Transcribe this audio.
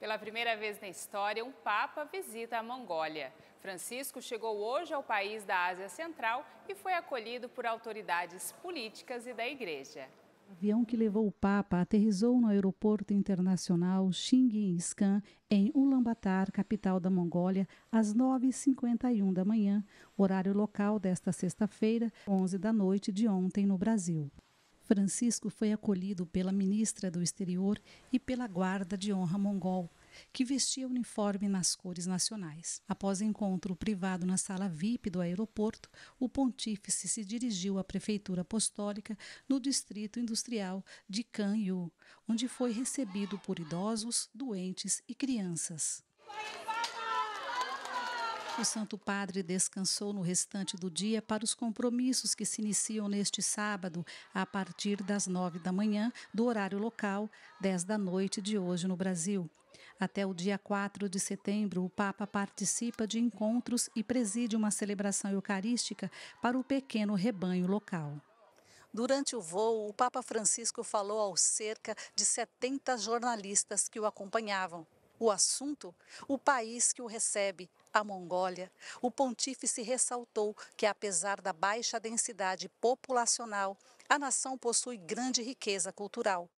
Pela primeira vez na história, um Papa visita a Mongólia. Francisco chegou hoje ao país da Ásia Central e foi acolhido por autoridades políticas e da Igreja. O avião que levou o Papa aterrizou no aeroporto internacional Scan, em Ulaanbaatar, capital da Mongólia, às 9h51 da manhã, horário local desta sexta-feira, 11 da noite de ontem no Brasil. Francisco foi acolhido pela ministra do Exterior e pela guarda de honra mongol, que vestia uniforme nas cores nacionais. Após encontro privado na sala VIP do aeroporto, o pontífice se dirigiu à prefeitura apostólica no distrito industrial de Kanyu, onde foi recebido por idosos, doentes e crianças. O Santo Padre descansou no restante do dia para os compromissos que se iniciam neste sábado, a partir das nove da manhã, do horário local, dez da noite de hoje no Brasil. Até o dia 4 de setembro, o Papa participa de encontros e preside uma celebração eucarística para o pequeno rebanho local. Durante o voo, o Papa Francisco falou aos cerca de 70 jornalistas que o acompanhavam o assunto, o país que o recebe, a Mongólia, o pontífice ressaltou que, apesar da baixa densidade populacional, a nação possui grande riqueza cultural.